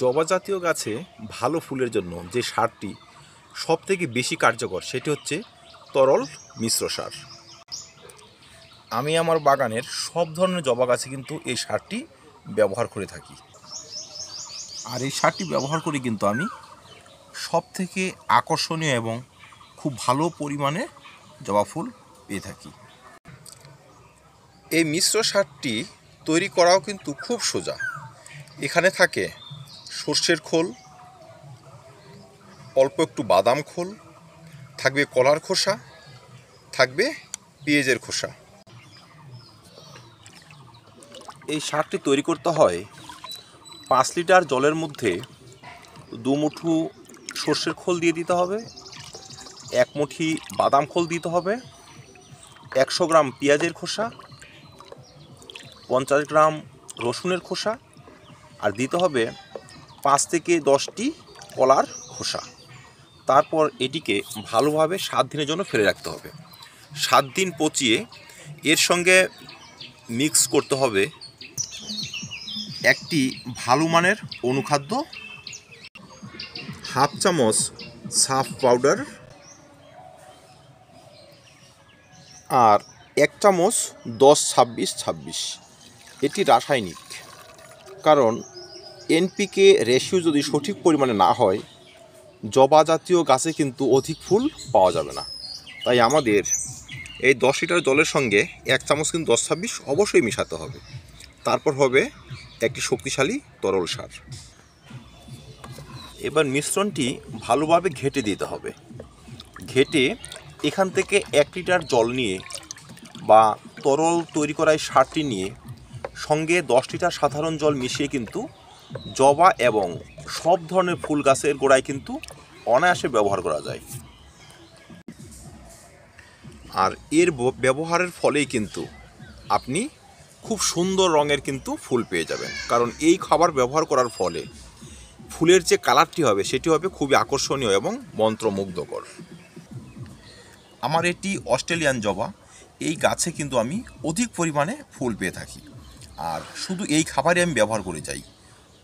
জবা জাতীয় গাছে ভালো ফুলের জন্য যে সারটি সবথেকে বেশি কার্যকর সেটি হচ্ছে তরল মিশ্র সার আমি আমার বাগানের সব ধরনের জবা গাছে কিন্তু এই সারটি ব্যবহার করে থাকি আর এই সারটি ব্যবহার করে কিন্তু আমি সব থেকে আকর্ষণীয় এবং খুব ভালো পরিমাণে জবা ফুল পেয়ে থাকি এই মিশ্র সারটি তৈরি করাও কিন্তু খুব সোজা এখানে থাকে সর্ষের খোল অল্প একটু বাদাম খোল থাকবে কলার খোসা থাকবে পেঁয়াজের খোসা এই সারটি তৈরি করতে হয় পাঁচ লিটার জলের মধ্যে দু মুঠু সর্ষের খোল দিয়ে দিতে হবে এক মুঠি বাদাম খোল দিতে হবে একশো গ্রাম পেঁয়াজের খোসা পঞ্চাশ গ্রাম রসুনের খোসা আর দিতে হবে পাঁচ থেকে দশটি কলার খোসা তারপর এটিকে ভালোভাবে সাত দিনের জন্য ফেলে রাখতে হবে সাত দিন পচিয়ে এর সঙ্গে মিক্স করতে হবে একটি ভালো মানের অনুখাদ্য হাফ চামচ সাফ পাউডার আর এক চামচ দশ ছাব্বিশ ছাব্বিশ এটি রাসায়নিক কারণ এনপিকে রেশিও যদি সঠিক পরিমাণে না হয় জবা জাতীয় গাছে কিন্তু অধিক ফুল পাওয়া যাবে না তাই আমাদের এই দশ লিটার জলের সঙ্গে এক চামচ কিন্তু দশ ছাব্বিশ অবশ্যই মিশাতে হবে তারপর হবে একটি শক্তিশালী তরল সার এবার মিশ্রণটি ভালোভাবে ঘেটে দিতে হবে ঘেটে এখান থেকে এক লিটার জল নিয়ে বা তরল তৈরি করায় সারটি নিয়ে সঙ্গে দশ লিটার সাধারণ জল মিশিয়ে কিন্তু জবা এবং সব ধরনের ফুল গাছের গোড়ায় কিন্তু অনায়াসে ব্যবহার করা যায় আর এর ব্যবহারের ফলেই কিন্তু আপনি খুব সুন্দর রঙের কিন্তু ফুল পেয়ে যাবেন কারণ এই খাবার ব্যবহার করার ফলে ফুলের যে কালারটি হবে সেটি হবে খুবই আকর্ষণীয় এবং মন্ত্রমুগ্ধকর আমার এটি অস্ট্রেলিয়ান জবা এই গাছে কিন্তু আমি অধিক পরিমাণে ফুল পেয়ে থাকি আর শুধু এই খাবারই আমি ব্যবহার করে যাই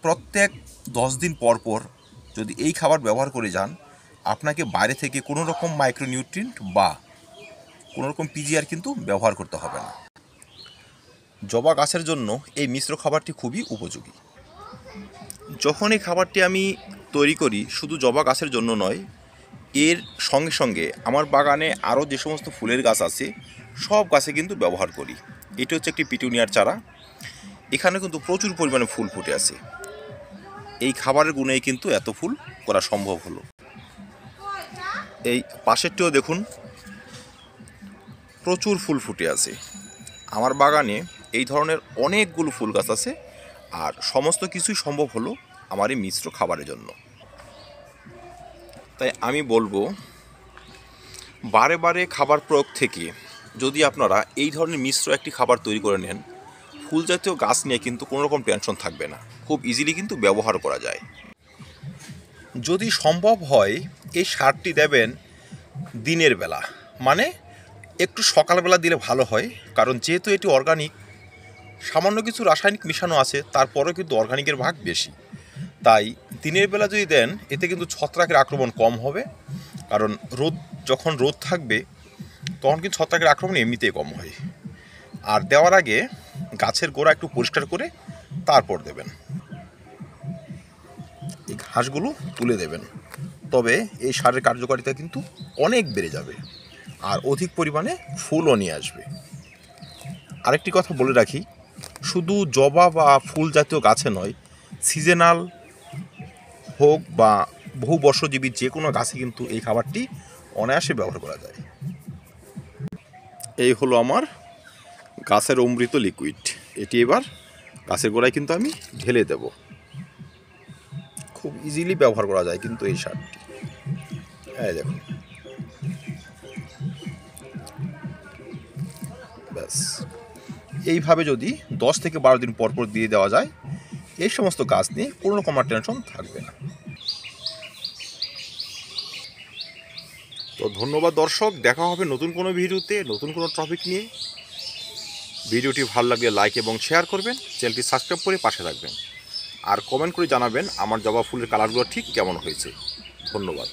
প্রত্যেক দশ দিন পর পর যদি এই খাবার ব্যবহার করে যান আপনাকে বাইরে থেকে কোনো রকম মাইক্রোনিউট্রিয়েন্ট বা কোনো রকম পিজিআর কিন্তু ব্যবহার করতে হবে না জবা গাছের জন্য এই মিশ্র খাবারটি খুবই উপযোগী যখন এই খাবারটি আমি তৈরি করি শুধু জবা গাছের জন্য নয় এর সঙ্গে সঙ্গে আমার বাগানে আরও যে সমস্ত ফুলের গাছ আছে সব গাছে কিন্তু ব্যবহার করি এটি হচ্ছে একটি পিটুনিয়ার চারা এখানে কিন্তু প্রচুর পরিমাণে ফুল ফুটে আছে এই খাবারের গুণেই কিন্তু এত ফুল করা সম্ভব হলো এই পাশেরটিও দেখুন প্রচুর ফুল ফুটে আছে আমার বাগানে এই ধরনের অনেকগুলো ফুল গাছ আছে আর সমস্ত কিছুই সম্ভব হলো আমার এই মিশ্র খাবারের জন্য তাই আমি বলবো বারে বারে খাবার প্রয়োগ থেকে যদি আপনারা এই ধরনের মিশ্র একটি খাবার তৈরি করে নেন ফুল জাতীয় গাছ নিয়ে কিন্তু কোনো রকম টেনশন থাকবে না খুব ইজিলি কিন্তু ব্যবহার করা যায় যদি সম্ভব হয় এই সারটি দেবেন দিনের বেলা মানে একটু সকালবেলা দিলে ভালো হয় কারণ যেহেতু এটি অর্গানিক সামান্য কিছু রাসায়নিক মিশানো আছে তারপরেও কিন্তু অর্গানিকের ভাগ বেশি তাই দিনের বেলা যদি দেন এতে কিন্তু ছত্রাকের আক্রমণ কম হবে কারণ রোদ যখন রোদ থাকবে তখন কিন্তু ছত্রাকের আক্রমণ এমনিতেই কম হয় আর দেওয়ার আগে গাছের গোড়া একটু পরিষ্কার করে তারপর দেবেন এই ঘাসগুলো তুলে দেবেন তবে এই সারের কার্যকারিতা কিন্তু অনেক বেড়ে যাবে আর অধিক পরিমাণে ফুলও নিয়ে আসবে আরেকটি কথা বলে রাখি শুধু জবা বা ফুল জাতীয় গাছে নয় সিজনাল হোক বা বহু বর্ষজীবী যে কোনো গাছে কিন্তু এই খাবারটি অনায়াসে ব্যবহার করা যায় এই হলো আমার গাছের অমৃত লিকুইড এটি এবার গাছের গোড়ায় কিন্তু আমি ঢেলে দেব খুব ইজিলি ব্যবহার করা যায় কিন্তু এই সারটি হ্যাঁ দেখুন ব্যাস এইভাবে যদি দশ থেকে বারো দিন পরপর দিয়ে দেওয়া যায় এই সমস্ত গাছ নিয়ে কোনো রকম আর টেনশন থাকবে না তো ধন্যবাদ দর্শক দেখা হবে নতুন কোনো ভিডিওতে নতুন কোনো টপিক নিয়ে ভিডিওটি ভালো লাগলে লাইক এবং শেয়ার করবেন চ্যানেলটি সাবস্ক্রাইব করে পাশে রাখবেন আর কমেন্ট করে জানাবেন আমার জবা ফুলের কালারগুলো ঠিক কেমন হয়েছে ধন্যবাদ